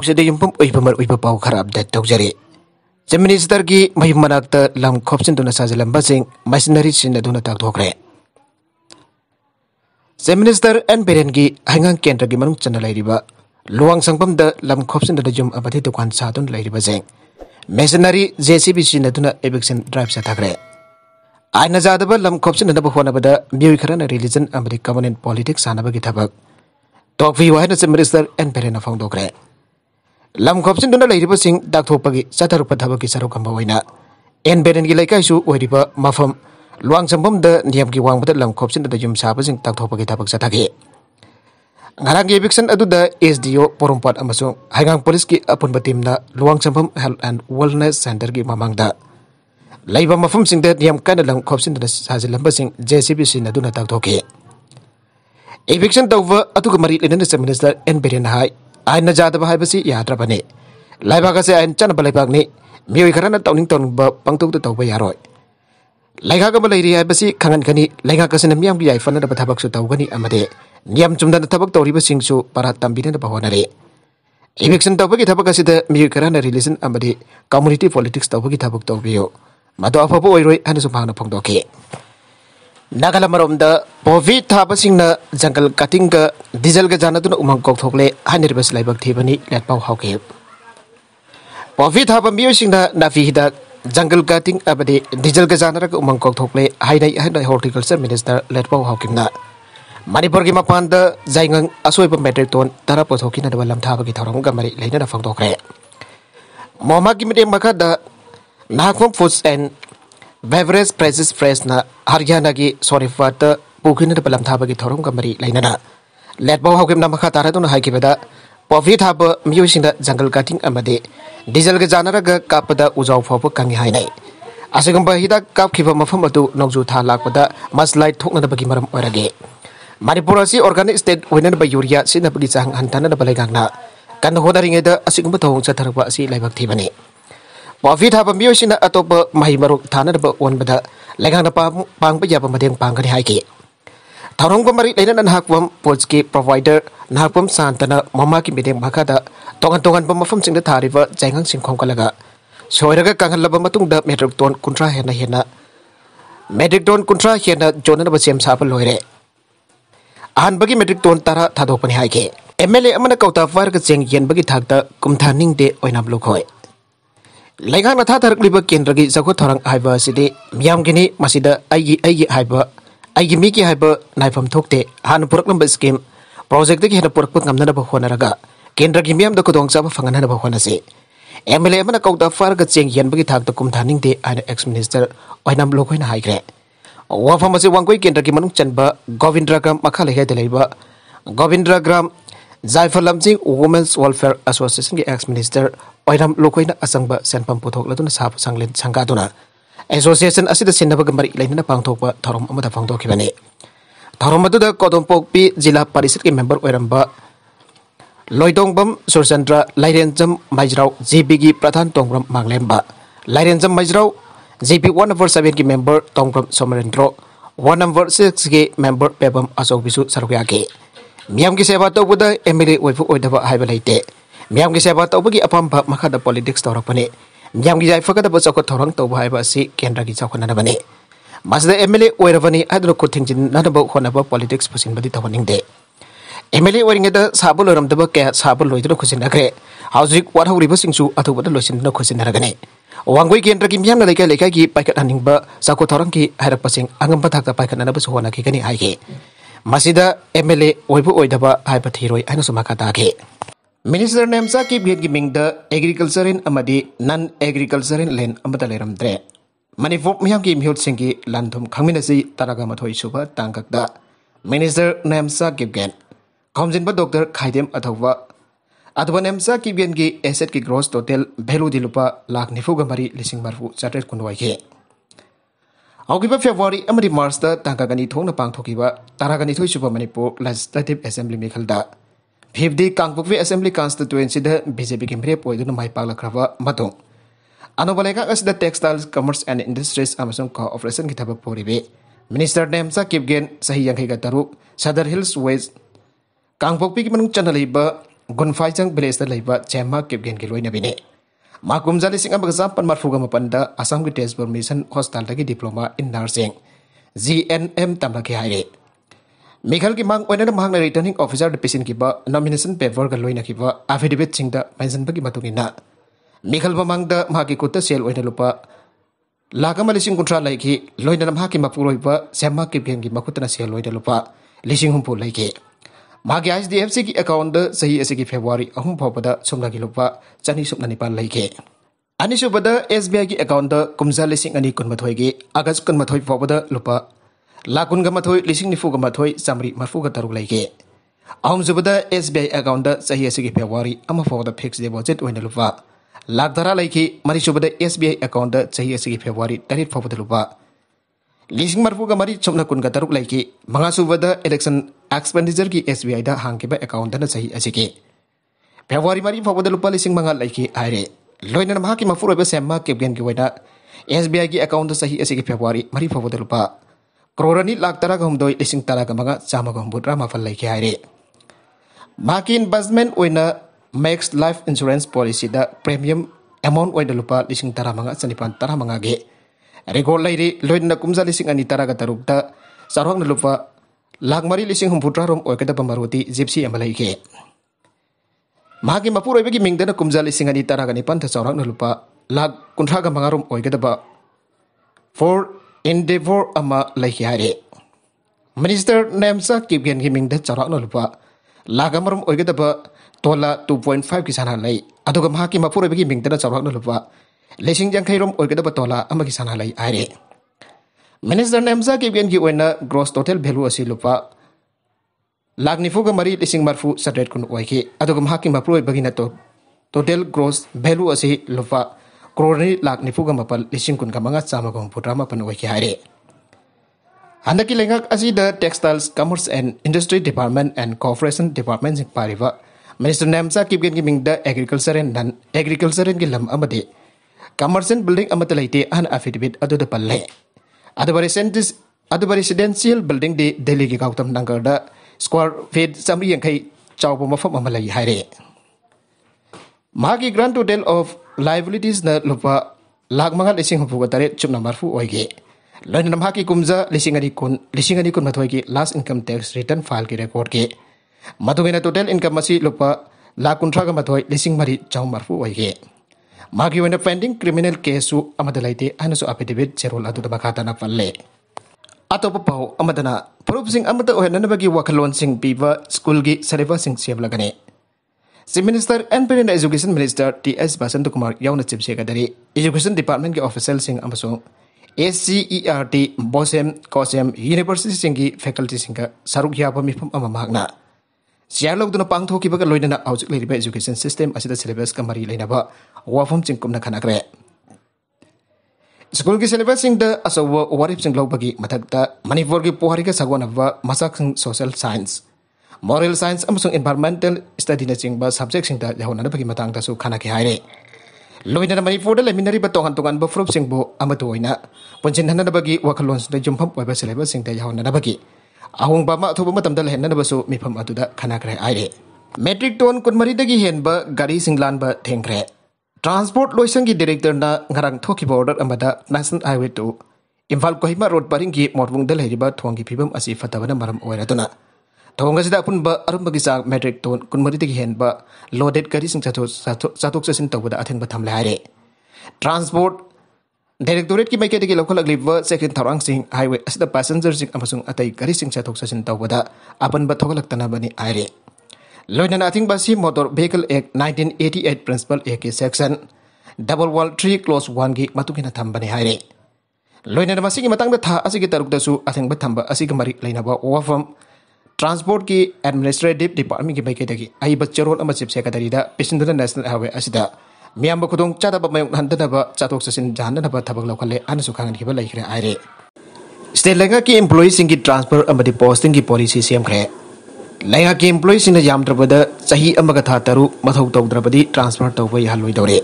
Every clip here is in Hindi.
पाद पाव खर अपडेट तौर से मिनीस्टर की मह मना लम खोपन साजिलम्बी मैसनरी तादे से मिनीस्टर एन बेरें हंग केंद्र की मूंग लुवा संगम लम खोपन जुम अब दुकान साइबें मेसनरी J C B eviction drive सेथाग्रे आईन जाद लम खोपन हद मई खरना रिजन कम्युनिट पोलीटिक्स हाब की तब तो वह से मिनीस्टर एन बेरें फोदग्रे lam khopchin leiba sing dak thopagi chathar pathaba ki saru kamba waina en beren gi laikai su oiriba mafam luang sambam da niam ki wang bada lam khopchin da jum sa sing tak thopagi thabak ke. ngarang gi eviction adu da sdo porumpat amasung haigang police ki apun batim na luang sambam health and wellness center gi mamang da leiba mafam sing da diam kan lam khopchin da sajil lamba sing jcb sin adu na dak thoke eviction tawwa atu ga mari lenan minister en beren aina jada bahai basi yadra bane. Lai baka se aina chana balai bakni, miwi karana tauning taun ba pangtuk tu tau bayaro. Lai kaka balai ri hai basi kani, lai kaka se namiam biyai fana daba tabak su tau kani amade. Niam jumdan da tabak tauri basi su para tambina daba honare. Eviction tau bagi tabak asida miwi karana relation amade, community politics tau bagi tabak tau bio. Madu apa bo oiroi hanesu pahana pangtoke. ನಾಗಾಲಮರೋಮ್ದ ಕೋವಿಡ್ ಥಾಬಸಿಂಗ್ನ ಜಂಗಲ್ ಕಟಿಂಗ್ಗ ಡಿಸೆಲ್ಗ ಜಾನದುನ ಉಮಂಗ್ ಕೋಕ್ಥೋಕ್ಲೆ ಹನಿರ್ಬಸ್ ಲೈಬಕ್ ಥೀಬನಿ ಲೆಟ್ಪಾವ್ ಹಾಕೆ ಕೋವಿಡ್ ಥಾಬ ಮಿಯೋಸಿಂಗ್ನ ನಾಫಿಹಿದ ಜಂಗಲ್ ಕಟಿಂಗ್ ಅಬದಿ ಡಿಸೆಲ್ಗ ಜಾನರಗ ಉಮಂಗ್ ಕೋಕ್ಥೋಕ್ಲೆ ಹೈನೈ ಹೈನೈ ಹಾರ್ಟಿಕಲ್ಚರ್ ಮಿನಿಸ್ಟರ್ ಲೆಟ್ಪಾವ್ ಹಾಕಿಮ್ನ ಮಣಿಪುರಗಿ ಮಪಾನ್ದ ಜೈಂಗಂಗ್ ಅಸೋಯ್ಬ ಮೆಟ್ರಿಕ್ ಟೋನ್ ತರ ಪೋಥೋಕಿನವ ಲಮ್ಥಾಬಗಿ ಥೌರಮ್ಗ ಮರಿ ಲೈನನ ಫಂಗ್ದೋಕ್ರೆ ಮೊಹಮ್ಮದ್ ಮಿಟೆ ಮಖದ ನಾಖೋಂ ಫುಡ್ಸ್ ಆ್ಯಂಡ್ बेवरेज प्राइजेस फ्रेसना हरियाणा की सोरीफात पुगिन पलम थाब की थोरम मरी लेना लेटबो हौगेम ना मखा तारदुन हाइकिबेदा पोवी थाब मियुसिंग जंगल कटिंग अमदे डीजल के जानरग कापद उजाव फाब कंगी है असिगम हिदा कापखिब मफम अतु नौजु था लाकपद मसलाइ थोकनदबगी मरम ओरगे ऑर्गेनिक स्टेट विनन ब यूरिया सिनबगी चांग हंतनदब लेगांगना कन होदरिंगेदा असिगम थों चथरब असि लाइबक ꯋꯥꯚꯤꯠ ꯍꯥꯏꯕ ꯃꯤꯑꯣꯏꯁꯤꯡꯅ ꯑꯇꯣꯞꯄ ꯃꯍꯩ ꯃꯔꯣꯡ ꯊꯥꯅꯅꯕ ꯑꯣꯟꯕꯗ ꯂꯩꯉꯥꯛꯅ ꯄꯥꯡꯕ ꯌꯥꯕ ꯃꯇꯦꯡ ꯄꯥꯡꯒꯅꯤ ꯍꯥꯏꯈꯤ ꯊꯧꯔꯝꯒ ꯃꯔꯤ ꯂꯩꯅꯅ ꯅꯍꯥꯛꯄꯝ ꯄꯣꯠꯁꯀꯤ ꯄ꯭ꯔꯣꯚꯥꯏꯗꯔ ꯅꯍꯥꯛꯄꯝ ꯁꯥꯟꯇꯅ ꯃꯃꯥꯒꯤ ꯃꯤꯠꯌꯦꯡ ꯃꯈꯥꯗ ꯇꯣꯉꯥꯟ ꯇꯣꯉꯥꯟꯕ ꯃꯐꯝꯁꯤꯡꯗ ꯊꯥꯔꯤꯕ ꯆꯥꯏꯉꯪꯁꯤꯡ ꯈꯣꯝꯒꯠꯂꯒ ꯁꯣꯏꯔꯒ ꯀꯪꯍꯜꯂꯕ ꯃꯇꯨꯡꯗ ꯃꯦꯇ꯭ꯔꯤꯛ ꯇꯣꯟ ꯀꯨꯟꯊ꯭ꯔꯥ ꯍꯦꯟꯅ ꯍꯦꯟꯅ ꯃꯦꯇ꯭ꯔꯤꯛ ꯇꯣꯟ ꯀꯨꯟꯊ꯭ꯔꯥ ꯍꯦꯟꯅ ꯌꯣꯟꯅꯅꯕ ꯁꯦꯝ ꯁꯥꯕ ꯂꯣꯏꯔꯦ ꯑꯍꯥꯟꯕꯒꯤ ꯃꯦꯇ꯭ꯔꯤꯛ ꯇꯣꯟ ꯇꯔꯥ ꯊꯥꯗꯣꯛꯄꯅꯤ ꯍꯥꯏꯈꯤ ꯑꯦꯝ ꯑꯦꯜ ꯑꯦ ꯑꯃꯅ ꯀꯧꯇꯥ ꯐꯥꯔꯒ ꯆꯦꯡ ꯌꯦꯟꯕꯒꯤ ꯊꯥꯛꯇ ꯀꯨꯝꯊꯥꯅꯤꯡꯗꯦ ꯑꯣꯏꯅꯥꯝ ꯂꯨꯈꯣꯏ लेगा नथा थरकलीब केंद्र की जगह थरंग हाइब सिदे मियाम के नी मसिद अई गी अई गी हाइब थोकते हान पुरक नंबर स्कीम प्रोजेक्ट के हेन पुरक पुत गमन नब होन रगा केंद्र की मियाम द कुदोंग जाब फंगन नब होन से एमएलए मन कौद फार ग चेंग यन बगी थाक द कुम थानिंग दे आइन एक्स मिनिस्टर ओइनम लो कोइन हाइग्रे वफा मसे वंगकोइ केंद्र की मनुंग चनब गोविंद्रग्राम मखाले हे देलेब गोविंद्रग्राम जायफलमजी वुमेन्स वेलफेयर एसोसिएशन के ex minister oiram lokoi na asang ba sen pam puthok la tun sa sang len sangka tuna association asida sinna ba gamari lain na pang thok ba thorom amada pang thok khibane thorom adu da kodom pok pi jila parisit ke member oiram ba loidong bam surchandra lairen jam maijrau jb gi pradhan tongram manglem ba lairen jam maijrau jb 1 over 7 gi member tongram somarendro 1 number 6 gi member pebam asok bisu sarukya ge miyam gi seva to buda mla oifu oidaba haiba ꯃꯌꯥꯝꯒꯤ ꯁꯦꯕꯥ ꯇꯧꯕꯒꯤ ꯑꯄꯥꯝꯕ ꯃꯈꯥꯗ ꯄꯣꯂꯤꯇꯤꯛꯁ ꯇꯧꯔꯛꯄꯅꯤ ꯃꯌꯥꯝꯒꯤ ꯌꯥꯏꯐꯒꯗꯕ ꯆꯥꯎꯈꯠ ꯊꯧꯔꯥꯡ ꯇꯧꯕ ꯍꯥꯏꯕ ꯑꯁꯤ ꯀꯦꯟꯗ꯭ꯔꯒꯤ ꯆꯥꯎꯈꯠꯅꯕꯅꯤ ꯃꯁꯤꯗ ꯑꯦꯝ ꯑꯦꯜ ꯑꯦ ꯑꯣꯏꯔꯕꯅꯤ ꯍꯥꯏꯗꯨꯅ ꯈꯨꯠ ꯊꯤꯡꯖꯤꯟꯅꯅꯕ ꯍꯣꯠꯅꯕ ꯄꯣꯂꯤꯇꯤꯛꯁ ꯄꯨꯁꯤꯟꯕꯗꯤ ꯇꯧꯍꯟꯅꯤꯡꯗꯦ ꯑꯦꯝ ꯑꯦꯜ ꯑꯦ ꯑꯣꯏꯔꯤꯉꯩꯗ ꯁꯥꯕ ꯂꯣꯏꯔꯝꯗꯕ ꯀꯌꯥ ꯁꯥꯕ ꯂꯣꯏꯗꯨꯅ ꯈꯨꯠꯁꯤꯟꯅꯈ꯭ꯔꯦ ꯍꯧꯖꯤꯛ ꯋꯥꯠꯍꯧꯔꯤꯕꯁꯤꯡꯁꯨ ꯑꯊꯨꯕꯗ ꯂꯣꯏꯁꯤꯟꯗꯨꯅ ꯈꯨꯠꯁꯤꯟꯅꯔꯒꯅꯤ ꯋꯥꯡꯒꯣꯏ ꯀꯦꯟꯗ꯭ꯔꯒꯤ ꯃꯤꯌꯥꯝꯅ ꯂꯩꯀꯥꯏ ꯂꯩꯀꯥꯏꯒꯤ ꯄꯥꯏꯈꯠꯍꯟꯅꯤꯡꯕ ꯆꯥꯎꯈꯠ ꯊꯧꯔꯥꯡꯒꯤ ꯍꯥꯏꯔꯛꯄꯁꯤꯡ ꯑꯉꯝꯕ ꯊꯥꯛꯇ ꯄꯥꯏꯈꯠꯅꯅꯕꯁꯨ ꯍꯣꯠꯅꯈꯤꯒꯅꯤ ꯍꯥꯏꯈꯤ ꯃꯁꯤꯗ ꯑꯦꯝ ꯑꯦꯜ ꯑꯦ ꯑꯣꯏꯕ ꯑꯣꯏꯗꯕ ꯍꯥꯏꯕ ꯊꯤꯔꯣꯏ ꯍꯥꯏꯅꯁꯨ ꯃꯈꯥ ꯇꯥꯈꯤ मिनिस्टर ने हमसा की भेद की द एग्रीकल्चर इन अमदी नन एग्रीकल्चर इन लेन अमद लेरम द्रे मनी वोप मिया की म्यूट सिंह की लंधुम खामिन से तरागा मत होई सुबह तांगक द मिनिस्टर ने हमसा की गेन कॉम्जिन पर डॉक्टर खाईदेम अथवा अथवा ने हमसा की भेद की एसेट की ग्रोस टोटल भेलू दिलुपा लाख निफू गमरी लिसिंग मरफू चटर कुनवाई के आगे पर फेब्रुअरी अमरी मार्च द तांगा गनी थोंग न पांग थोकी बा तरागा नी थोई सुबह मनीपुर लेजिस्लेटिव असेंबली में खल्दा फिफ्टी कांगपुक भी असेंबली कॉन्स्टिट्युएंसी बीजेपी की मेरे पोदन माइ पाला मतों अनुब लेगा textile commerce and industries corporation की थबक पोरीबे मिनिस्टर ने हमसा सही यंग तरुक सदर हिल्स वेस्ट कांगपुक की चल चलब गुनफाइजंग विलेज चेमा किपगेन की लोनबीने माकुमजा सिंह गजा पन्मारफूग मपन असम की test board mission hostel diploma in nursing G N M तमें मेघाल की मांग ओइना महांगना रिटर्निंग ऑफिसर द पेसिन की नॉमिनेशन पेपर का लोइना की बा एफिडेविट सिंह द मेंशन बगी मतुंग इना की कोता सेल ओइना लुपा लाखम लिसिंग कुंट्रा लाइखि की मपुरोइब सेमा की भेंग की मखुतना सेल ओइना लुपा लिसिंग हुंपु लाइखि ꯃꯥꯒꯤ ꯑꯩꯁ ꯗꯤ ꯑꯦꯐ ꯁꯤꯒꯤ ꯑꯦꯀꯥꯎꯟꯗ ꯆꯍꯤ ꯑꯁꯤꯒꯤ ꯐꯦꯕꯋꯥꯔꯤ ꯑꯍꯨꯝ ꯐꯥꯎꯕꯗ ꯁꯨꯞꯅꯒꯤ ꯂꯨꯄꯥ ꯆꯅꯤ ꯁꯨꯞꯅ ꯅꯤꯄꯥꯜ ꯂꯩꯈꯤ ꯑꯅꯤꯁꯨꯕꯗ ꯑꯦꯁ ꯕꯤ ꯑꯥꯏꯒꯤ ꯑꯦꯀꯥꯎꯟꯗ ꯀꯨꯝꯖꯥ ꯂꯤꯁꯤꯡ ꯑꯅꯤ ꯀꯨꯟꯃꯥꯊꯣꯏꯒꯤ ꯑꯥꯒꯁ ꯀꯨꯟꯃꯥꯊꯣꯏ लाखन गथोई चमरी मफूग तरु लेगे अहम जुबद एस बी आई अकाउंट चाहिए फेब्रुआरी फाउद फिक्स डिपोजिट होने लाख लाखधरा लेखी मरी चुब एस बी आई अकाउंट चाहिए फेब्रुआरी तरीत फाउद लुब लिंग मरफूग मरी चुन कूग तरु लेखी मंगा चुब इलेक्शन एक्सपेंडिचर की एस बी आई हांगे अकाउंट चाहिए फेब्रुआरी मरी फाउद लुप लिंग मंगा लेखी आई लोन की मफूर सेम कैपगेन की एस बी आई की अकाउंट चाहिए फेब्रुआरी मरी फाउद लुप crorani lak tara ka humdoi lising tara ka sama chama putra mafal rama fal lai ki haire makin basmen oina max life insurance policy da premium amount oida lupa lising tara manga chanipan tara manga ge regol lai re loidna kumza lising ani tara ka taruk ta sarwang na lupa lak mari lising humputra rom oikada pamaruti gypsy amalai ge ꯃꯍꯥꯛꯀꯤ ꯃꯄꯨꯔꯣꯏꯕꯒꯤ ꯃꯤꯡꯗꯅ ꯀꯨꯝꯖꯥ ꯂꯤꯁꯤꯡ ꯑꯅꯤ lupa ꯅꯤꯄꯥꯟꯗ ꯆꯥꯎꯔꯥꯛꯅ ꯂꯨꯄꯥ rum ꯀꯨꯟꯊ꯭ꯔꯥꯒ ꯃꯉꯥꯔꯣꯝ ꯑꯣꯏꯒꯗꯕ for endeavor ama lehi hari minister nemsa kibgen himingda charakna lupa lagamarum oigadaba tola 2.5 kisana lai adoga mahaki mapura bigi mingdana charakna lupa lesing jangkhai rom oigadaba tola ama kisana lai aire minister nemsa kibgen gi oina gross total value asi lupa laknifuga mari lesing marfu satret kun oiki adoga mahaki mapura bigi na to total gross value asi lupa ꯀ꯭ꯔꯣꯔꯅꯤ ꯂꯥꯛ ꯅꯤꯐꯨꯒ ꯃꯥꯄꯜ ꯂꯤꯁꯤꯡ ꯀꯨꯟꯒ ꯃꯉꯥ ꯆꯥꯝꯃꯒ ꯍꯨꯝꯐꯨꯇꯔꯥ ꯃꯥꯄꯜ ꯑꯣꯏꯈꯤ ꯍꯥꯏꯔꯦ ꯍꯟꯗꯛꯀꯤ ꯂꯩꯉꯥꯛ ꯑꯁꯤꯗ textiles commerce and industry department and cooperation ꯗꯤꯄꯥꯔꯠꯃꯦꯟꯁꯤꯡ ꯄꯥꯏꯔꯤꯕ ꯃꯤꯅꯤꯁꯇꯔ ꯅꯦꯝꯆꯥ ꯀꯤꯞꯒꯦꯟꯒꯤ ꯃꯤꯡꯗ ꯑꯦꯒ꯭ꯔꯤꯀꯜꯆꯔꯦꯜ ꯅꯟ ꯑꯦꯒ꯭ꯔꯤꯀꯜꯆꯔꯦꯜꯒꯤ ꯂꯝ ꯑꯃꯗꯤ ꯀꯃꯔꯁꯤꯌꯦꯜ ꯕꯤꯜꯗꯤꯡ ꯑꯃꯠꯇ ꯂꯩꯇꯦ ꯑꯍꯟ ꯑꯐꯤꯗꯦꯕꯤꯠ ꯑꯗꯨꯗ ꯄꯜꯂꯦ ꯑꯗꯨꯒ ꯔꯤꯁꯦꯟꯇꯤꯁ ꯑꯗꯨꯒ ꯔꯦꯁꯤꯗꯦꯟꯁꯤꯌꯦꯜ ꯕꯤꯜꯗꯤꯡꯗꯤ ꯗꯦꯜꯂꯤꯒꯤ ꯒꯧꯇꯝ ꯅꯒꯔꯗ ꯁ꯭ꯀ꯭ꯋꯥꯔ ꯐꯤꯠ ꯆꯥꯝꯃꯔꯤ ꯌꯥꯡꯈꯩ ꯆꯥꯎꯕ ꯃꯐꯝ ꯑꯃ ꯂꯩ ꯍꯥꯏꯔꯦ ꯃꯍꯥꯛꯀꯤ ꯒ꯭ꯔꯥꯟ ꯇꯣꯇꯦꯜ ꯑꯣꯐ लाइबिलिटीजना लुप लाख मगा लिंग हूफुग तरह चुपना मरफू होगी लोन नमहाकी कुमजा लिंग अनी कुन लिंग अनी कुन मथोई की last income tax return file की रेकॉर्ड की मधुगेना टोटल इनकम लुपा लाख कुंथ्राग मथोई लिंग मरी चौ मरफू होगी मागी वेना पेंडिंग क्रिमिनल केसु अमद लाइते हनसु अफिडेविट जेरोल अदुद मखाता ना फल्ले अतोप पाउ अमदना प्रूफ सिंग अमद ओहननबगी वखलोन सिंग पीवा स्कूल की सलेबा सिंग सेवलगने chief minister and parent education minister T S Basantakumar ꯌꯥꯎꯅ ꯆꯤꯞꯁꯦꯒꯗꯔꯤ ꯏꯖꯨꯀꯦꯁꯟ ꯗꯤꯄꯥꯔꯠꯃꯦꯟꯒꯤ ꯑꯣꯐꯤꯁꯦꯜꯁꯤꯡ ꯑꯃꯁꯨꯡ ꯑꯦꯁ ꯁꯤ ꯏ ꯑꯥꯔ ꯇꯤ ꯕꯣꯁꯦꯝ ꯀꯣꯁꯦꯝ ꯌꯨꯅꯤꯚꯔꯁꯤꯇꯤꯁꯤꯡꯒꯤ ꯐꯦꯀꯜꯇꯤꯁꯤꯡꯒ ꯁꯔꯨꯛ ꯌꯥꯕ ꯃꯤꯐꯝ ꯑꯃ ꯃꯍꯥꯛꯅ ꯆꯤꯌꯥꯔ ꯂꯧꯗꯨꯅ ꯄꯥꯡꯊꯣꯛꯈꯤꯕꯒ ꯂꯣꯏꯅꯅ ꯍꯧꯖꯤꯛ ꯂꯩꯔꯤꯕ ꯏꯖꯨꯀꯦꯁꯟ ꯁꯤꯁꯇꯦꯝ ꯑꯁꯤꯗ ꯁꯤꯂꯦꯕꯁꯀ ꯃꯔꯤ ꯂꯩꯅꯕ ꯋꯥꯐꯝꯁꯤꯡ ꯀꯨꯞꯅ ꯈꯟꯅꯈ꯭ꯔꯦ स्कूल की सिलेबस अचौब वारीफ लौबगी मधक् मनपुर की पुहारी सगोनब मचक सोशल साइंस ꯃꯣꯔꯦꯜ ꯁꯥꯏꯟꯁ ꯑꯃꯁꯨꯡ ꯏꯟꯚꯥꯏꯔꯟꯃꯦꯟꯇꯦꯜ ꯁ꯭ꯇꯗꯤꯅꯆꯤꯡꯕ ꯁꯕꯖꯦꯛꯁꯤꯡꯗ ꯌꯥꯎꯍꯟꯅꯕꯒꯤ ꯃꯇꯥꯡꯗꯁꯨ ꯈꯟꯅꯈꯤ ꯍꯥꯏꯔꯦ ꯂꯣꯏꯅꯅ ꯃꯅꯤꯄꯨꯔꯗ ꯂꯩꯃꯤꯟꯅꯔꯤꯕ ꯇꯣꯉꯥꯟ ꯇꯣꯉꯥꯟꯕ ꯐꯨꯔꯨꯞꯁꯤꯡꯕꯨ ꯑꯃꯠꯇ ꯑꯣꯏꯅ ꯄꯨꯟꯁꯤꯟꯍꯟꯅꯕꯒꯤ ꯋꯥꯈꯜꯂꯣꯟꯁꯤꯗ ꯌꯨꯝꯐꯝ ꯑꯣꯏꯕ ꯁꯤꯂꯦꯕꯁꯁꯤꯡꯗ ꯌꯥꯎꯍꯟꯅꯕꯒꯤ ꯑꯍꯣꯡꯕ ꯑꯃ ꯑꯊꯨꯕ ꯃꯇꯝꯗ ꯂꯩꯍꯟꯅꯅꯕꯁꯨ ꯃꯤꯐꯝ ꯑꯗꯨꯗ ꯈꯟꯅꯈ꯭ꯔꯦ ꯍꯥꯏꯔꯦ ꯃꯦꯇ꯭ꯔꯤꯛ ꯇꯣꯟ ꯀꯨꯟꯃꯔꯤꯗꯒꯤ ꯍꯦꯟꯕ ꯒꯥꯔꯤꯁꯤꯡ ꯂꯥꯟꯕ ꯊꯦꯡꯈ꯭ꯔꯦ ꯇ꯭ꯔꯥꯟꯁꯄꯣꯔꯠ ꯂꯣꯏꯁꯪꯒꯤ ꯗꯤꯔꯦꯛꯇꯔꯅ ꯉꯔꯥꯡ ꯊꯣꯛꯈꯤꯕ ꯑꯣꯔꯗꯔ ꯑꯃꯗ national highway two Imphal Kohima road ꯄꯔꯤꯡꯒꯤ ꯃꯣꯔꯕꯨꯡꯗ ꯂꯩꯔꯤꯕ ꯊꯣꯡꯒꯤ ꯐꯤꯕꯝ ꯑꯁꯤ ꯐꯠꯇꯕꯅ ꯃꯔꯝ ꯑꯣꯏꯔꯗꯨꯅ ꯊꯧꯑꯣꯡ ꯑꯁꯤꯗ ꯑꯄꯨꯟꯕ ꯑꯔꯨꯝꯕꯒꯤ ꯆꯥꯡ ꯃꯦꯇ꯭ꯔꯤꯛ ꯇꯣꯟ ꯀꯨꯟꯃꯔꯤꯗꯒꯤ ꯍꯦꯟꯕ ꯂꯣꯗꯦꯠ ꯒꯥꯔꯤꯁꯤꯡ ꯆꯥꯊꯣꯛ ꯆꯥꯁꯤꯟ ꯇꯧꯕꯗ ꯑꯊꯤꯡꯕ ꯊꯝꯂꯦ ꯍꯥꯏꯔꯦ ꯇ꯭ꯔꯥꯟꯁꯄꯣꯔꯠ ꯗꯥꯏꯔꯦꯛꯇꯣꯔꯦꯠꯀꯤ ꯃꯥꯏꯀꯩꯗꯒꯤ ꯂꯧꯈꯠꯂꯛꯂꯤꯕ ꯆꯦꯛ ꯏꯟ ꯊꯧꯔꯥꯡꯁꯤꯡ ꯍꯥꯏꯋꯦ ꯑꯁꯤꯗ ꯄꯦꯁꯦꯟꯖꯔꯁꯤꯡ ꯑꯃꯁꯨꯡ ꯑꯇꯩ ꯒꯥꯔꯤꯁꯤꯡ ꯆꯠꯊꯣꯛ ꯆꯠꯁꯤꯟ ꯇꯧꯕꯗ ꯑꯄꯟꯕ ꯊꯣꯛꯍꯜꯂꯛꯇꯅꯕꯅꯤ ꯍꯥꯏꯔꯦ ꯂꯣꯏꯅꯅ ꯑꯊꯤꯡꯕ ꯑꯁꯤ motor vehicle act nineteen eighty eight principal ꯑꯦꯛꯀꯤ section double one three clause ꯋꯥꯟꯒꯤ ꯃꯇꯨꯡ ꯏꯟꯅ ꯊꯝꯕꯅꯤ ꯍꯥꯏꯔꯦ ꯂꯣꯏꯅꯅ ꯃꯁꯤꯒꯤ ꯃꯇꯥꯡꯗ ꯊꯥ ꯑꯁꯤꯒꯤ ꯇꯔꯨꯛꯇꯁꯨ ꯑꯊꯤꯡꯕ ꯊꯝꯕ ꯑꯁꯤꯒ ꯃꯔꯤ ꯂꯩꯅꯕ ꯋꯥꯐꯝ ट्रांसपोर्ट की एडमिनिस्ट्रेटिव डिपार्टमेंट की मैकेद अब चेरोल चिपसेगदरीद पेसीद नेशनल हाईवे मैम चादब मयुक्ब चादो चीन जानब लौखले खाने आ रे स्टेट लैंग की इम्प्लोई की ट्रांसफर पोस्टिंग की पोलीसी सेमें लैंग की इम्प्लोई यामद तरु मौ तौद्रबी ट्रांसफर तब यहाँ लोदौरें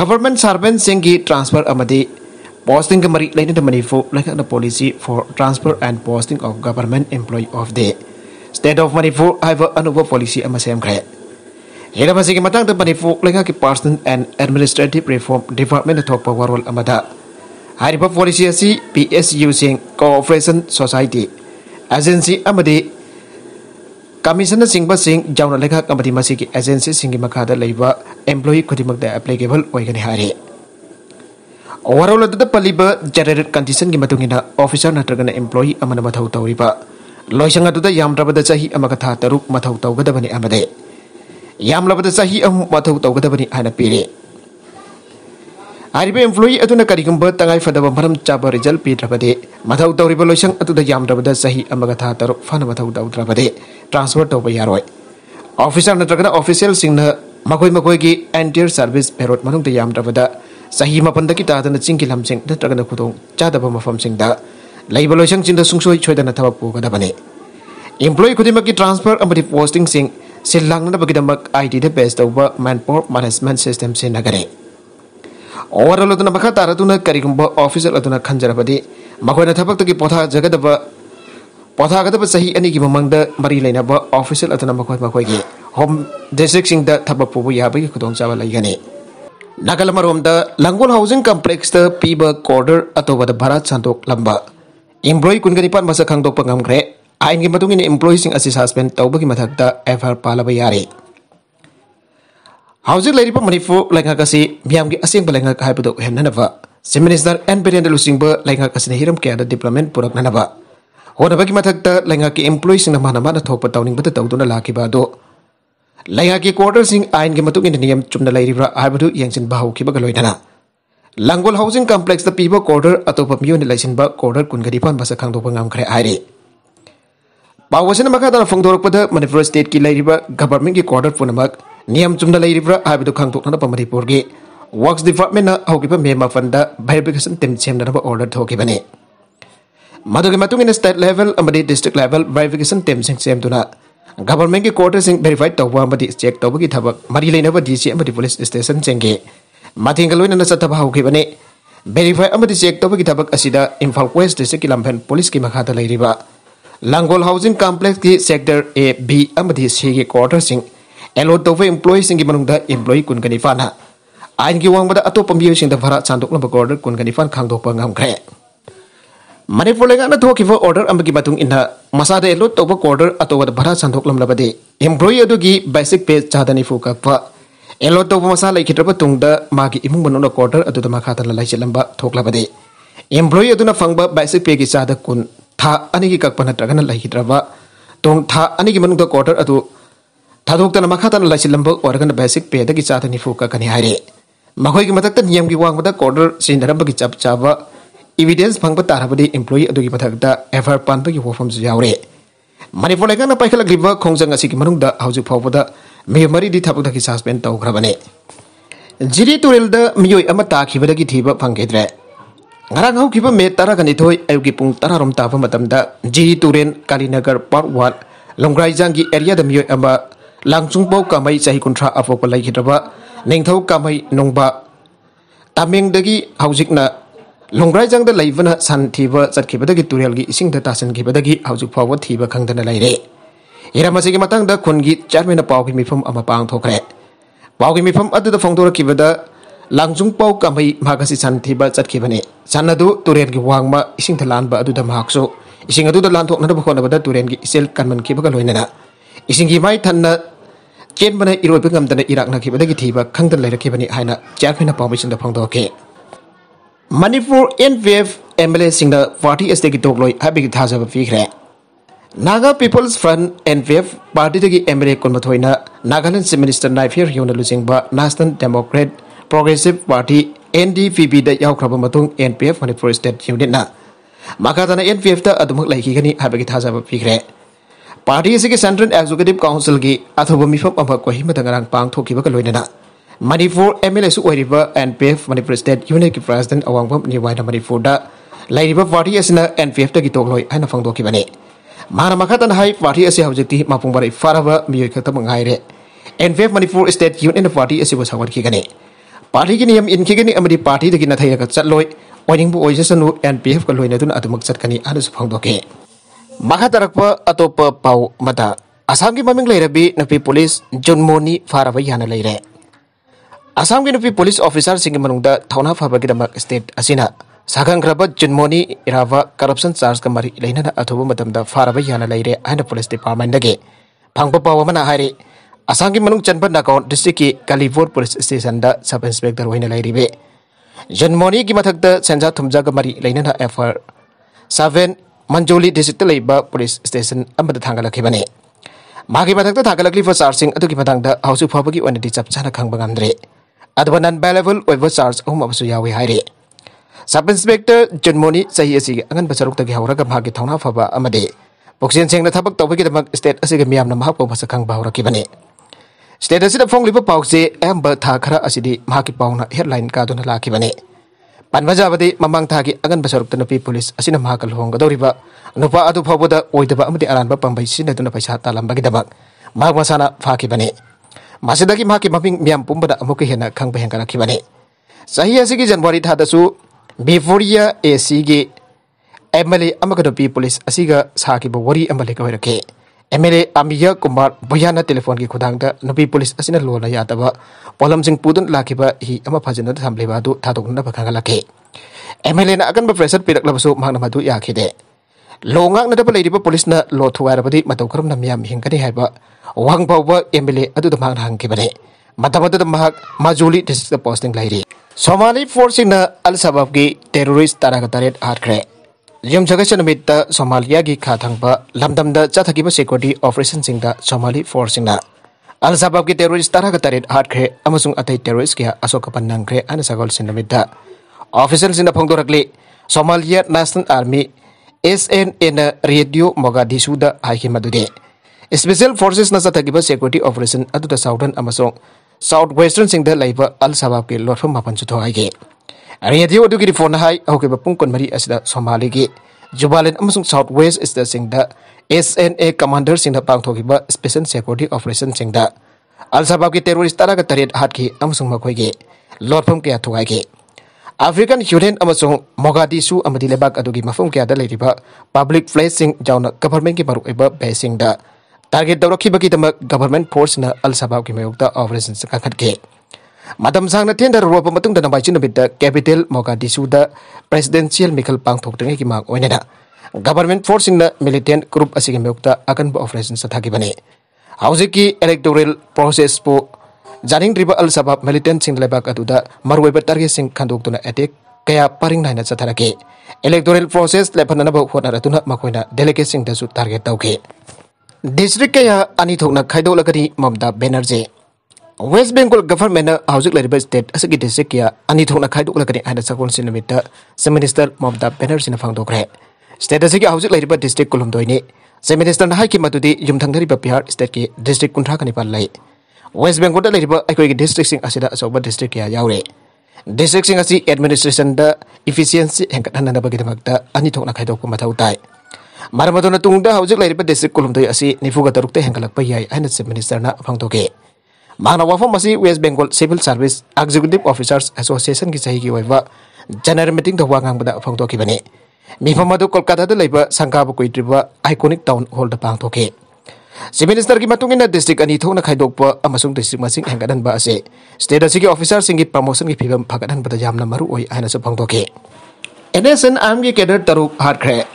गवर्नमेंट की transfer Posting lain related manifold lain ada policy for transfer and posting of government employee of the state of manifu have another policy same kaya grade. Here ke matang matter manifu lain ke person and administrative reform department atau power role amada. hari Hariba policy si PS using cooperation society agency amadi sing lekha commission सिंह जाऊन लेखक एजेंसी सिंह मखा लेब एम्प्लॉई खुद एप्लीकेबल hari ꯋꯥꯔꯣꯜ ꯑꯗꯨꯗ ꯄꯜꯂꯤꯕ ꯖꯦꯅꯦꯔꯦꯠ ꯀꯟꯗꯤꯁꯟꯒꯤ ꯃꯇꯨꯡꯏꯟꯅ ꯑꯣꯐꯤꯁꯔ ꯅꯠꯇ꯭ꯔꯒꯅ ꯑꯦꯝꯄ꯭ꯂꯣꯌꯤ ꯑꯃꯅ ꯃꯊꯧ ꯇꯧꯔꯤꯕ ꯂꯣꯏꯁꯪ ꯑꯗꯨꯗ ꯌꯥꯝꯗ꯭ꯔꯕꯗ ꯆꯍꯤ ꯑꯃꯒ ꯊꯥ ꯇꯔꯨꯛ ꯃꯊꯧ ꯇꯧꯒꯗꯕꯅꯤ ꯑꯃꯗꯤ ꯌꯥꯝꯂꯕꯗ ꯆꯍꯤ ꯑꯍꯨꯝ ꯃꯊꯧ ꯇꯧꯒꯗꯕꯅꯤ ꯍꯥꯏꯅ ꯄꯤꯔꯤ ꯍꯥꯏꯔꯤꯕ ꯑꯦꯝꯄ꯭ꯂꯣꯌꯤ ꯑꯗꯨꯅ ꯀꯔꯤꯒꯨꯝꯕ ꯇꯉꯥꯏꯐꯗꯕ ꯃꯔꯝ ꯆꯥꯕ ꯔꯤꯖꯜ ꯄꯤꯗ꯭ꯔꯕꯗꯤ ꯃꯊꯧ ꯇꯧꯔꯤꯕ ꯂꯣꯏꯁꯪ ꯑꯗꯨꯗ ꯌꯥꯝꯗ꯭ꯔꯕꯗ ꯆꯍꯤ ꯑꯃꯒ ꯊꯥ ꯇꯔꯨꯛ ꯐꯥꯅ ꯃꯊꯧ ꯇꯧꯗ꯭ꯔꯕꯗꯤ ꯇ꯭ꯔꯥꯟꯁꯐꯔ ꯇꯧꯕ ꯌꯥꯔꯣꯏ ꯑꯣꯐꯤꯁꯔ ꯅꯠꯇ꯭ꯔꯒꯅ ꯑꯣꯐꯤꯁꯤꯌꯦꯜꯁꯤꯡꯅ ꯃꯈꯣꯏ ꯃꯈꯣꯏꯒꯤ ꯑꯦꯟꯇꯤꯌꯔ ꯁꯥꯔꯚꯤꯁ ꯄꯦꯔꯣꯠ ꯃꯅꯨꯡꯗ ꯌꯥꯝꯗ꯭ꯔꯕꯗ चाही मपन की ताद चिंकी लम से नगर खुद चादब मफम सिंब लोसंगद सूसोईदने इम्प्लॉय खुद की ट्रांसफर पोस्टिंग से लाद आई डी बेस तब मैनपोर मैनेजमेंट सिस्टम से नगर ओवरऑल मा तारदूना करीग ऑफिसर अ खजरबी मैं पोथाजगद पोथागद चाही अने की ममद मरी लेना ऑफिसर अ होम डिस्ट्रिक्द पुब याब लेगने Nagal marumda langgul housing complex the piba quarter atau pada barat santok lamba. Employee kun kanipan masa kang dok pengam kre. ini employee sing asis husband tau bagi matak ta ever pala bayari. Housing lady pemanifu lengah kasih miam ge asing belengah kahai bedok hen nanaba. Seminister and perian delusing lengah kasih nehiram ke ada diplomen purak nanaba. Hona bagi matak ta lengah ke employee sing nama nama na tau petauning betetau tuna laki badok. लैंक कॉर्डर आईन की नियम चुनाबा लंगोल हाउसिंग कंप्लेक्स पीब कॉर्डर अतोप मैं कॉर्डर कुनगरी फंब से खादे पाद फोंद मनपुर स्टेट की गवर्नमेंट की कॉर्डर पुनम नियम चुनाव खादोन मनपुर की वर्क डिपार्टमेंट मे मन वेरीफिकेशन टीम सेमदनब ऑर्डर थोबे state level district level verification team सेमदना government ki quarter sing verified tawwa ma di check tawwa ki thabak mari leina DC ma di police station chengge Mati loina na satha ba hu khibane verify ma di check tawwa ki thabak asida Imphal West district ki lamphen police ki makha ta leiri ba Langol housing complex di sector A B ma di C ki quarter sing Hello tawwa employees sing ki manung employee kun fana. Ain ki wang bada ato pembiyo sing da bharat santuk lamba quarter kun kanifan khang dok pa ngam khae Manipur लेगा थोकिबो ऑर्डर अमगी मतुंग इन्हा मसादे लो तोबो ऑर्डर भरा संथोकलमलबदे एम्ब्रोई अदुगी पे चाद चादनी फुकपा एलो तब मसा लेखित्रब तुंग मागी इमुंग कॉर्डर ऑर्डर अदुदा मखातन लाइचलंबा थोकलबदे एम्ब्रोई अदुना फंगबा बेसिक पेगी चादा कुन था अनिगी ककपन नगन लाइखित्रबा तुम था अनिगी मनुदा ऑर्डर अदु थादोक्तन मखातन लाइचलंबा ऑर्गन बेसिक पेदगी चादनी फुककनी हारे मखोई की मदद नियम की वाद कॉर्डर सिंधरब की चप चाब ꯏꯕꯤꯗꯦꯟꯁ ꯐꯪꯕ ꯇꯥꯔꯕꯗꯤ ꯑꯦꯝꯄ꯭ꯂꯣꯌꯤ ꯑꯗꯨꯒꯤ ꯃꯊꯛꯇ ꯑꯦꯐꯔ ꯄꯥꯟꯕꯒꯤ ꯋꯥꯐꯝꯁꯨ ꯌꯥꯎꯔꯦ ꯃꯅꯤꯄꯨꯔ ꯂꯩꯉꯥꯛꯅ ꯄꯥꯏꯈꯠꯂꯛꯂꯤꯕ ꯈꯣꯡꯖꯪ ꯑꯁꯤꯒꯤ ꯃꯅꯨꯡꯗ ꯍꯧꯖꯤꯛ ꯐꯥꯎꯕꯗ ꯃꯤꯑꯣꯏ ꯃꯔꯤꯗꯤ ꯊꯕꯛꯇꯒꯤ ꯁꯁꯄꯦꯟ ꯇꯧꯈ꯭ꯔꯕꯅꯤ ꯖꯤꯔꯤ ꯇꯨꯔꯦꯜꯗ ꯃꯤꯑꯣꯏ ꯑꯃ ꯇꯥꯈꯤꯕꯗꯒꯤ ꯊꯤꯕ ꯐꯪꯈꯤꯗ꯭ꯔꯦ ꯉꯔꯥꯡ ꯍꯧꯈꯤꯕ ꯃꯦ ꯇꯔꯥꯒꯅꯤꯊꯣꯏ ꯑꯌꯨꯛꯀꯤ ꯄꯨꯡ ꯇꯔꯥꯔꯣꯝ ꯇꯥꯕ ꯃꯇꯝꯗ ꯖꯤꯔꯤ ꯇꯨꯔꯦꯟ ꯀꯥꯂꯤꯅꯒꯔ ꯄꯥꯔꯠ ꯋꯥꯟ ꯂꯣꯡꯒ꯭ꯔꯥꯏꯖꯥꯡꯒꯤ ꯑꯦꯔꯤꯌꯥꯗ ꯃꯤꯑꯣꯏ ꯑꯃ ꯂꯥꯡꯆꯨꯡꯄꯧ ꯀꯥꯃꯩ ꯆꯍꯤ ꯀꯨꯟꯊ꯭ꯔꯥ ꯑꯄꯣꯛꯄ ꯂꯩꯈꯤꯗ꯭ꯔꯕ ꯅꯤꯡꯊꯧ ꯀꯥꯃꯩ ꯅꯣꯡꯕ ꯇꯥꯃꯦꯡꯗꯒꯤ ꯍꯧꯖꯤꯛꯅ ꯂꯣꯡꯒ꯭ꯔꯥꯏꯖꯪꯗ ꯂꯩꯕꯅ ꯁꯟ ꯊꯤꯕ ꯆꯠꯈꯤꯕꯗꯒꯤ ꯇꯨꯔꯦꯜꯒꯤ ꯏꯁꯤꯡꯗ ꯇꯥꯁꯤꯟꯈꯤꯕꯗꯒꯤ ꯍꯧꯖꯤꯛ ꯐꯥꯎꯕ ꯊꯤꯕ ꯈꯪꯗꯅ ꯂꯩꯔꯦ ꯍꯤꯔꯝ ꯑꯁꯤꯒꯤ ꯃꯇꯥꯡꯗ ꯈꯨꯟꯒꯤ ꯆꯤꯌꯔꯃꯦꯟꯅ ꯄꯥꯎꯒꯤ ꯃꯤꯐꯝ ꯑꯃ ꯄꯥꯡꯊꯣꯛꯈ꯭ꯔꯦ ꯄꯥꯎꯒꯤ ꯃꯤꯐꯝ ꯑꯗꯨꯗ ꯐꯣꯡꯗꯣꯔꯛꯈꯤꯕꯗ ꯂꯥꯡꯖꯨꯡꯄꯥꯎ ꯀꯥꯝꯍꯩ ꯃꯍꯥꯛ ꯑꯁꯤ ꯁꯟ ꯊꯤꯕ ꯆꯠꯈꯤꯕꯅꯤ ꯁꯟ ꯑꯗꯨ ꯇꯨꯔꯦꯜꯒꯤ ꯋꯥꯡꯃ ꯏꯁꯤꯡꯗ ꯂꯥꯟꯕ ꯑꯗꯨꯗ ꯃꯍꯥꯛꯁꯨ ꯏꯁꯤꯡ ꯑꯗꯨꯗ ꯂꯥꯟꯊꯣꯛꯅꯅꯕ ꯍꯣꯠꯅꯕꯗ ꯇꯨꯔꯦꯜꯒꯤ ꯏꯆꯦꯜ ꯀꯟꯃꯟꯈꯤꯕꯒ ꯂꯣꯏꯅꯅ ꯏꯁꯤꯡꯒꯤ ꯃꯥꯏ ꯊꯟꯅ ꯆꯦꯟꯕꯅ ꯏꯔꯣꯏꯕ ꯉꯝꯗꯅ ꯏꯔꯥꯛꯅꯈꯤꯕꯗꯒꯤ ꯊꯤꯕ ꯈꯪꯗꯅ ꯂꯩꯔꯛꯈꯤꯕꯅꯤ ꯍꯥꯏꯅ ꯆꯤꯌꯔꯃꯦꯟꯅ ꯄꯥꯎꯃꯤꯁꯤꯡꯗ ꯐꯣꯡꯗꯣꯛꯈꯤ Manipur N P F M L ꯑꯦꯁꯤꯡꯗ ꯄꯥꯔꯇꯤ ꯑꯁꯤꯗꯒꯤ ꯇꯣꯛꯂꯣꯏ ꯍꯥꯏꯕꯒꯤ ꯊꯥꯖꯕ ꯄꯤꯈ꯭ꯔꯦ Naga peoples front N P F ꯄꯥꯔꯇꯤꯗꯒꯤ ꯑꯦꯝ ꯑꯦꯜ ꯑꯦ ꯀꯨꯟꯃꯥꯊꯣꯏꯅ ꯅꯥꯒꯥꯂꯦꯟ ꯆꯤꯐ ꯃꯤꯅꯤꯁꯇꯔ ꯅꯥꯏꯐꯤꯌꯔ ꯍꯤꯌꯨꯅ ꯂꯨꯆꯤꯡꯕ national democratic progressive party N D P ꯄꯤꯗ ꯌꯥꯎꯈ꯭ꯔꯕ ꯃꯇꯨꯡ N P F Manipur state ꯌꯨꯅꯤꯠꯅ ꯃꯈꯥꯗꯅ ꯑꯦꯟ ꯄꯤ ꯑꯦꯐꯇ ꯑꯗꯨꯃꯛ ꯂꯩꯈꯤꯒꯅꯤ ꯍꯥꯏꯕꯒꯤ ꯊꯥꯖꯕ ꯄꯤꯈ꯭ꯔꯦ ꯄꯥꯔꯇꯤ ꯑꯁꯤꯒꯤ ꯁꯦꯟꯇ꯭ꯔꯦꯜ ꯑꯦꯛꯖꯤꯀ꯭ꯌꯨꯇꯤꯚ ꯀꯥꯎꯟꯁꯤꯜꯒꯤ ꯑꯊꯧꯕ ꯃꯤꯐꯝ ꯑꯃ ꯀꯣꯍꯤꯃꯗ ꯉꯔꯥꯡ ꯄꯥꯡꯊꯣꯛꯈꯤꯕꯒ ꯂꯣꯏꯅꯅ ꯃꯅꯤꯄꯨꯔ ꯑꯦꯝ ꯑꯦꯜ ꯑꯦꯁꯨ ꯑꯣꯏꯔꯤꯕ N P F Manipur state ꯌꯨꯅꯤꯌꯟꯒꯤ ꯄ꯭ꯔꯁꯤꯗꯦꯟ ꯑꯋꯥꯡꯕꯝ ꯅꯤꯋꯥꯏꯅ ꯃꯅꯤꯄꯨꯔꯗ ꯂꯩꯔꯤꯕ ꯄꯥꯔꯇꯤ ꯑꯁꯤꯅ ꯑꯦꯟ ꯄꯤ ꯑꯦꯐꯇꯒꯤ ꯇꯣꯛꯂꯣꯏ ꯍꯥꯏꯅ ꯐꯣꯡꯗꯣꯛꯈꯤꯕꯅꯤ ꯃꯥꯅ ꯃꯈꯥꯇꯅ ꯍꯥꯏ ꯄꯥꯔꯇꯤ ꯑꯁꯤ ꯍꯧꯖꯤꯛꯇꯤ ꯃꯄꯨꯡ ꯃꯔꯩ ꯐꯥꯔꯕ ꯃꯤꯑꯣꯏ ꯈꯛꯇꯃꯛ ꯉꯥꯏꯔꯦ N P F Manipur state union party ꯑꯁꯤꯕꯨ ꯁꯧꯒꯠꯈꯤꯒꯅꯤ ꯄꯥꯔꯇꯤꯒꯤ ꯅꯤꯌꯝ ꯏꯟꯈꯤꯒꯅꯤ ꯑꯃꯗꯤ ꯄꯥꯔꯇꯤꯗꯒꯤ ꯅꯊꯩꯔꯒ ꯆꯠꯂꯣꯏ ꯑꯣꯏꯅꯤꯡꯕ ꯑꯣꯏꯖꯁꯅꯨ ꯑꯦꯟ ꯄꯤ ꯑꯦꯐꯀ ꯂꯣꯏꯅꯗꯨꯅ ꯑꯗꯨꯃꯛ ꯆꯠꯀꯅꯤ ꯍꯥꯏꯅꯁꯨ ꯐꯣꯡꯗꯣꯛꯈꯤ ꯃꯈꯥ ꯇꯥꯔꯛꯄ ꯑꯇꯣꯞꯄ ꯄꯥꯎ ꯑꯃꯗ ꯑꯁꯥꯝꯒꯤ ꯃꯃꯤꯡ ꯂꯩꯔꯕꯤ ꯅꯨꯄꯤ ꯄꯨꯂꯤꯁ ꯖꯨꯟꯃꯣꯅꯤ ꯐꯥꯔꯕ ꯌꯥꯅ ꯂꯩꯔꯦ असम की पुलिस ऑफिसर थौना फाब स्टेट सागंग्रब जुनमोनी इराव करपन चार्ज का मरी लेना अथब फाब ये पुलिस डिपार्टमेंगे फंग पावे असम की मूंग चल नगौ डिस्ट्रिक की Kaliabor police station sub inspector होने जुनमोनी की मधक् सेंजा थुमज का मरी लेना एफ आर सवें मंजोली डिस्ट्रिक पुलिस स्टेशन थाने मांग चार्ज अगर मदद हाउस फाब की चप चा खबर ग्रे ꯑꯗꯨꯕꯨ ꯅꯟ ꯚꯥꯏꯂꯦꯕꯜ ꯑꯣꯏꯕ ꯆꯥꯔꯖ ꯑꯍꯨꯝ ꯑꯃꯁꯨ ꯌꯥꯎꯏ ꯍꯥꯏꯔꯤ ꯁꯕ ꯏꯟꯁꯄꯦꯛꯇꯔ ꯖꯟꯃꯣꯅꯤ ꯆꯍꯤ ꯑꯁꯤꯒꯤ ꯑꯉꯟꯕ ꯁꯔꯨꯛꯇꯒꯤ ꯍꯧꯔꯒ ꯃꯍꯥꯛꯀꯤ ꯊꯧꯅꯥ ꯐꯕ ꯑꯃꯗꯤ ꯄꯨꯛꯆꯦꯟ ꯁꯦꯡꯅ ꯊꯕꯛ ꯇꯧꯕꯒꯤꯗꯃꯛ ꯁ꯭ꯇꯦꯠ ꯑꯁꯤꯒꯤ ꯃꯤꯌꯥꯝꯅ ꯃꯍꯥꯛꯄꯨ ꯃꯁꯛ ꯈꯪꯕ ꯍꯧꯔꯛꯈꯤꯕꯅꯤ ꯁ꯭ꯇꯦꯠ ꯑꯁꯤꯗ ꯐꯣꯡꯂꯤꯕ ꯄꯥꯎꯆꯦ ꯑꯌꯥꯝꯕ ꯊꯥ ꯈꯔ ꯑꯁꯤꯗꯤ ꯃꯍꯥꯛꯀꯤ ꯄꯥꯎꯅ ꯍꯦꯗꯂꯥꯏꯟ ꯀꯥꯗꯨꯅ ꯂꯥꯛꯈꯤꯕꯅꯤ ꯄꯥꯟꯕꯖꯥꯕꯗꯤ ꯃꯃꯥꯡ ꯊꯥꯒꯤ ꯑꯉꯟꯕ ꯁꯔꯨꯛꯇ ꯅꯨꯄꯤ ꯄꯨꯂꯤꯁ ꯑꯁꯤꯅ ꯃꯍꯥꯛꯀ ꯂꯨꯍꯣꯡꯒꯗꯧꯔꯤꯕ ꯅꯨꯄꯥ ꯑꯗꯨ ꯐꯥꯎꯕꯗ ꯑꯣꯏꯗꯕ ꯑꯃꯗꯤ ꯑꯔꯥꯟꯕ ꯄꯥꯝꯕꯩ ꯁꯤꯖꯤꯟꯅꯗꯨꯅ ꯄꯩꯁꯥ ꯇꯥꯜꯂꯝꯕꯒꯤꯗꯃꯛ ꯃꯍꯥꯛ ꯃꯁꯥꯅ ꯐꯥꯈꯤꯕꯅꯤ ꯃꯁꯤꯗꯒꯤ ꯃꯍꯥꯛꯀꯤ ꯃꯃꯤꯡ ꯃꯤꯌꯥꯝ ꯄꯨꯝꯕꯗ ꯑꯃꯨꯛꯀ ꯍꯦꯟꯅ ꯈꯪꯕ ꯍꯦꯟꯒꯠꯂꯛꯈꯤꯕꯅꯤ ꯆꯍꯤ ꯑꯁꯤꯒꯤ ꯖꯅꯋꯥꯔꯤ ꯊꯥꯗꯁꯨ ꯚꯤꯚꯣꯔꯤꯌꯥ ꯑꯦ ꯁꯤꯒꯤ ꯑꯦꯝ ꯑꯦꯜ ꯑꯦ ꯑꯃꯒ ꯅꯨꯄꯤ ꯄꯨꯂꯤꯁ ꯑꯁꯤꯒ ꯁꯥꯈꯤꯕ ꯋꯥꯔꯤ ꯑꯃ ꯂꯩꯀꯣꯏꯔꯛꯈꯤ M L A Amiya Kumar भुयाना टेलीफोन की खुद नुपी पुलिस लोन यादव पोलम पुदन लाखिब ही फजन थम्लेब थादे एम एल एन अकन प्रेसर पीरकलबू यादे ꯂꯣ ꯉꯥꯛꯅꯗꯕ ꯂꯩꯔꯤꯕ ꯄꯨꯂꯤꯁꯅ ꯂꯣ ꯊꯨꯒꯥꯏꯔꯕꯗꯤ ꯃꯇꯧ ꯀꯔꯝꯅ ꯃꯤꯌꯥꯝ ꯍꯤꯡꯒꯅꯤ ꯍꯥꯏꯕ ꯋꯥꯍꯪ ꯐꯥꯎꯕ ꯑꯦꯝ ꯑꯦꯜ ꯑꯦ ꯑꯗꯨꯗ ꯃꯍꯥꯛꯅ ꯍꯪꯈꯤꯕꯅꯤ ꯃꯇꯝ ꯑꯗꯨꯗ ꯃꯍꯥꯛ ꯃꯥꯖꯨꯂꯤ ꯗꯤꯁꯇ꯭ꯔꯤꯛꯇ ꯄꯣꯁꯇꯤꯡ ꯂꯩꯔꯤ ꯁꯣꯃꯥꯂꯤ ꯐꯣꯔꯁꯁꯤꯡꯅ ꯑꯜ ꯁꯕꯥꯕꯒꯤ ꯇꯦꯔꯣꯔꯤꯁ ꯇꯔꯥꯒ ꯇꯔꯦꯠ ꯍꯥꯠꯈ꯭ꯔꯦ ꯌꯨꯝꯁꯀꯩꯁ ꯅꯨꯃꯤꯠꯇ ꯁꯣꯃꯥꯂꯤꯌꯥꯒꯤ ꯈꯥ ꯊꯪꯕ ꯂꯝꯗꯝꯗ ꯆꯠꯊꯈꯤꯕ ꯁꯦꯀ꯭ꯌꯨꯔꯤꯇꯤ ꯑꯣꯄꯔꯦꯁꯟꯁꯤꯡꯗ ꯁꯣꯃꯥꯂꯤ ꯐꯣꯔꯁꯁꯤꯡꯅ ꯑꯜ ꯁꯕꯥꯕꯒꯤ ꯇꯦꯔꯣꯔꯤꯁ ꯇꯔꯥꯒ ꯇꯔꯦꯠ ꯍꯥꯠꯈ꯭ꯔꯦ ꯑꯃꯁꯨꯡ ꯑꯇꯩ ꯇꯦꯔꯣꯔꯤꯁ ꯀꯌꯥ ꯑꯁꯣꯛꯄꯟ ꯅꯪꯈ꯭ꯔꯦ ꯍꯥꯏꯅ ꯁꯒꯣꯜꯁꯤꯡ ꯅꯨꯃꯤꯠꯇ ꯑꯣꯐꯤꯁꯦꯜꯁꯤꯡꯅ ꯐꯣꯡꯗꯣꯔꯛꯂꯤ Somalia national army S N N radio मोगादिशुदा हाइमदुगे स्पेशल फोर्सेस न चथगिब सेक्युरिटी ऑपरेशन अदुदा साउथ वेस्टर्न सिंह लाइब अल सबाब के लोटफम मापन सुथोगे रेडियो अदुगी रिपोर्ट हाई होगिब पुंग कुनमरी सोमाली की Jubaland south west state S N A commander सिंह पांगथोगिब स्पेशल सेक्युरिटी ऑपरेशन सिंह अल सबाब की टेररिस्ट तरह तरेट हाथ की अमसों मखोई के लोटफम क्या थोगाई ꯑꯐ꯭ꯔꯤꯀꯥꯟ ꯌꯨꯅꯤꯌꯟ ꯑꯃꯁꯨꯡ ꯃꯣꯒꯥꯗꯤꯁꯨ ꯑꯃꯗꯤ ꯂꯩꯕꯥꯛ ꯑꯗꯨꯒꯤ ꯃꯐꯝ ꯀꯌꯥꯗ ꯂꯩꯔꯤꯕ ꯄꯕ꯭ꯂꯤꯛ ꯄ꯭ꯂꯦꯁꯁꯤꯡ ꯌꯥꯎꯅ ꯒꯚꯔꯟꯃꯦꯟꯠꯀꯤ ꯃꯔꯨꯑꯣꯏꯕ ꯕꯦꯁꯁꯤꯡꯗ ꯇꯥꯔꯒꯦꯠ ꯇꯧꯔꯛꯈꯤꯕꯒꯤꯗꯃꯛ ꯒꯚꯔꯟꯃꯦꯟꯠ ꯐꯣꯔꯁꯅ ꯑꯜ ꯁꯕꯥꯕꯒꯤ ꯃꯥꯌꯣꯛꯇ ꯑꯣꯄꯔꯦꯁꯟ ꯀꯥꯈꯠꯈꯤ ꯃꯇꯝ ꯁꯥꯡꯅ ꯊꯦꯡꯅꯔꯨꯔꯕ ꯃꯇꯨꯡꯗ ꯅꯣꯡꯃꯥꯏꯖꯤꯡ ꯅꯨꯃꯤꯠꯇ ꯀꯦꯄꯤꯇꯦꯜ ꯃꯣꯒꯥꯗꯤꯁꯨꯗ ꯄ꯭ꯔꯦꯁꯤꯗꯦꯟꯁꯤꯌꯦꯜ ꯃꯤꯈꯜ ꯄꯥꯡꯊꯣꯛꯇ꯭ꯔꯤꯉꯩꯒꯤ ꯃꯥꯡ ꯑꯣꯏꯅꯅ ꯒꯚꯔꯟꯃꯦꯟꯠ ꯐꯣꯔꯁꯁꯤꯡꯅ ꯃꯤꯂꯤꯇꯦꯟ ꯒ꯭ꯔꯨꯞ ꯑꯁꯤꯒꯤ ꯃꯥꯌꯣꯛꯇ ꯑꯀꯟꯕ ꯑꯣꯄꯔꯦꯁꯟ ꯆꯠꯊꯈꯤꯕꯅꯤ ꯍꯧꯖꯤꯛꯀꯤ ꯏꯂꯦꯛꯇꯣꯔꯦꯜ ꯄ꯭ꯔꯣꯁꯦꯁꯄꯨ रिब अल सबाब मिलिटेंट लेबाक मरुब टारगेट खादों एटेक क्या पारिंग नाइन चथरगे इलेक्टोरल प्रोसेस लेफनब हूं डेलीगेट टारगेट तौगे डिस्ट्रिक क्या अनी खादों ममता बेनर्जे वेस्ट बेंगल गवर्नमेंट स्टेट असगी डिस्ट्रिक क्या अनी खादोलगनी है सकल चीफ मिनीस्टर ममता बेनर्जी फादोरे स्टेट से हजिक डिस्ट्रिक कुलमदोनी चीफ मिनीस्टर है कि बिहार स्टेट की डिस्ट्रिक कुंथ्रा Nepal West Bank kota lagi di ekologi district sing asida sobat district ya jauh deh. District sing asih administration da efficiency yang eh, kata nanda bagi tempat da ani tok nak utai. Marah matu natung da hujuk lagi pak district kolom tuh asih nifu kata rukte yang kalak payai ane si eh, minister na pang toke. Mangna masih West Bengal Civil Service Executive Officers Association kisahi kiwai pak. General meeting tuh wangang pada pang toke bani. Mifamadu Kolkata tuh lagi pak sangka bukui tripa iconic town hall da Si Minister Gimatungin na District Anito na kahit dogpo amasong District Masing ang kadan ba si State Officer singgit pamosan ngi pibang pagkadan pada jam na maru oy ay nasa pangtoki. NSN Arm gi kader taruk hardcore.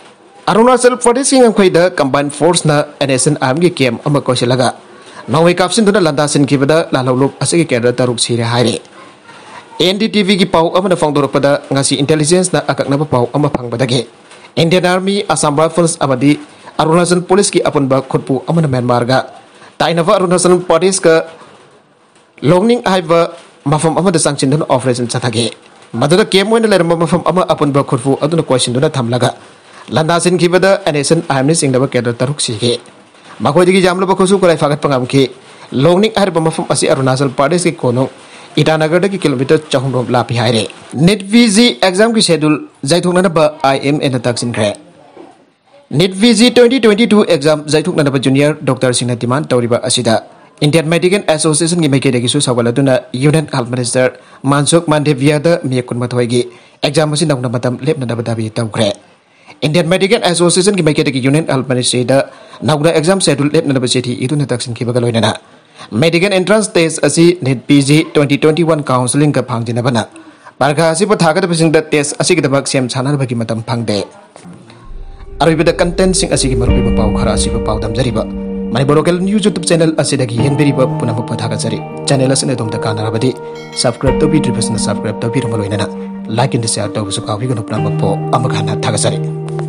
Arunachal Pradesh ang kahit da Combined Force na NSN Arm gi kiam amakosi laga. Nawi kapsin doon na landa sin kibada lalawlup kader taruk sire hari. NDTV gi pau amana pangtoruk pada ngasi intelligence na akak na pa pau amapang badagi. Indian Army Assam Rifles amadi Arunachal police की अपन खुदपु अमन म्यांमार ताइनव अरुणाचल प्रदेश का लोंगनिंग हाइब मफम अमद सांचिन ऑपरेशन चथगे मदद केम होइन लेरम मफम अपन खुदपु अदुन क्वेश्चन दुना थमलगा लंदा सिन खिबद एनेशन आइमनि सिंगदब केदर तरुक सिगे मखोयदि जामलब खसु कराय फागत पंगाम मफम अरुणाचल प्रदेश की कोनो इटानगर की किलोमीटर चहुम लापी हाइरे नेट पीजी एग्जाम की शेड्यूल जाइथोंगना आई एम एन तक सिनग्रे NEET VG 2022 exam zaituk nanda junior Dr. Man Tauriba Asida. Indian Medical Association gimana kayak gitu soalnya tuh Union Health Minister Mansuk Mandeviada da miyakun exam masih nang nama tam lep nanda pada bihita ukre. Indian Medical Association gimana kayak gitu Union Health Minister da nang udah exam schedule lep nanda pada itu nih taksin kibagaloi nana. Medical Entrance Test asi NEET VG 2021 Counseling ke pangjina bana. Barga asi pun thakat pesing da test Asih kita bak siam channel bagi matam De अरबद कंटेंट सिंह मरूब पाव खरा पाव दमजरीब Manipur local news YouTube channel हेनबीब पुनम पधागजरी चैनल कानरबी सब्सक्राइब तौबीद्रीबसन सब्सक्राइब तौबीरम लाइक एंड शेयर तौब पुनम थागजरी